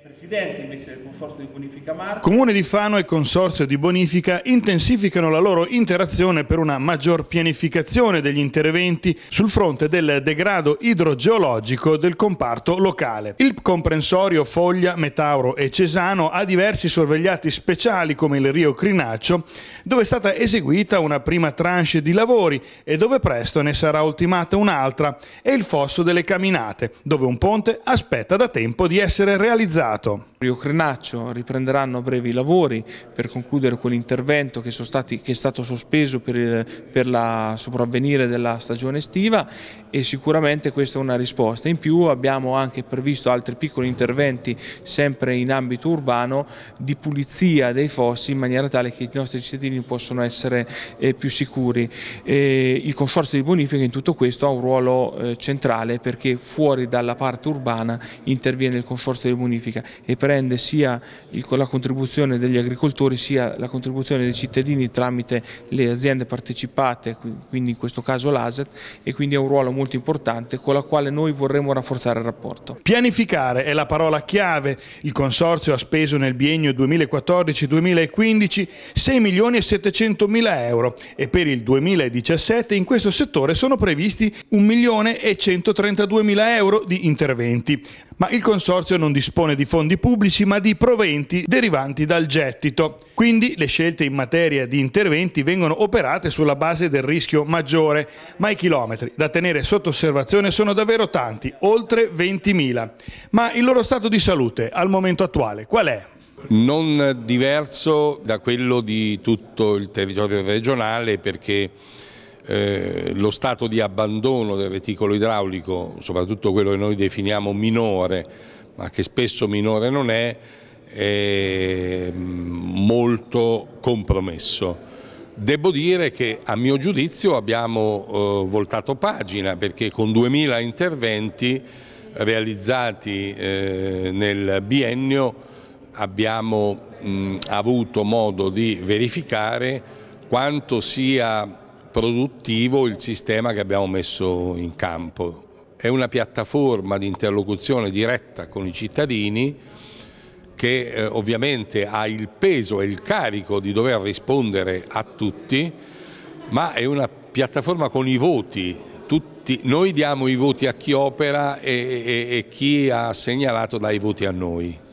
presidente invece del Consorzio di Bonifica Marche. Comune di Fano e Consorzio di Bonifica intensificano la loro interazione per una maggior pianificazione degli interventi sul fronte del degrado idrogeologico del comparto locale. Il comprensorio Foglia, Metauro e Cesano ha diversi sorvegliati speciali come il Rio Crinaccio, dove è stata eseguita una prima tranche di lavori e dove presto ne sarà ultimata un'altra, e il Fosso delle Caminate, dove un ponte aspetta da tempo di essere realizzato. Stato. Rio Crenaccio riprenderanno a breve i lavori per concludere quell'intervento che, che, è stato sospeso per, il, per la sopravvenire della stagione estiva e sicuramente questa è una risposta. In più abbiamo anche previsto altri piccoli interventi sempre in ambito urbano di pulizia dei fossi in maniera tale che i nostri cittadini possano essere eh, più sicuri. E il Consorzio di Bonifica in tutto questo ha un ruolo eh, centrale perché fuori dalla parte urbana interviene il Consorzio di Bonifica politica e prende sia il, la contribuzione degli agricoltori sia la contribuzione dei cittadini tramite le aziende partecipate, quindi in questo caso l'ASET e quindi ha un ruolo molto importante con la quale noi vorremmo rafforzare il rapporto. Pianificare è la parola chiave, il Consorzio ha speso nel biennio 2014-2015 6 milioni e 700 mila euro e per il 2017 in questo settore sono previsti 1 milione e 132 mila euro di interventi ma il Consorzio non dispone di fondi pubblici ma di proventi derivanti dal gettito. Quindi le scelte in materia di interventi vengono operate sulla base del rischio maggiore, ma i chilometri da tenere sotto osservazione sono davvero tanti, oltre 20.000. Ma il loro stato di salute al momento attuale qual è? Non diverso da quello di tutto il territorio regionale perché eh, lo stato di abbandono del reticolo idraulico, soprattutto quello che noi definiamo minore, ma che spesso minore non è, è mm, molto compromesso. Devo dire che a mio giudizio abbiamo eh, voltato pagina perché con 2000 interventi realizzati eh, nel biennio abbiamo mh, mm, avuto modo di verificare quanto sia produttivo il sistema che abbiamo messo in campo. È una piattaforma di interlocuzione diretta con i cittadini che eh, ovviamente ha il peso e il carico di dover rispondere a tutti, ma è una piattaforma con i voti. Tutti, noi diamo i voti a chi opera e, e, e chi ha segnalato dai voti a noi.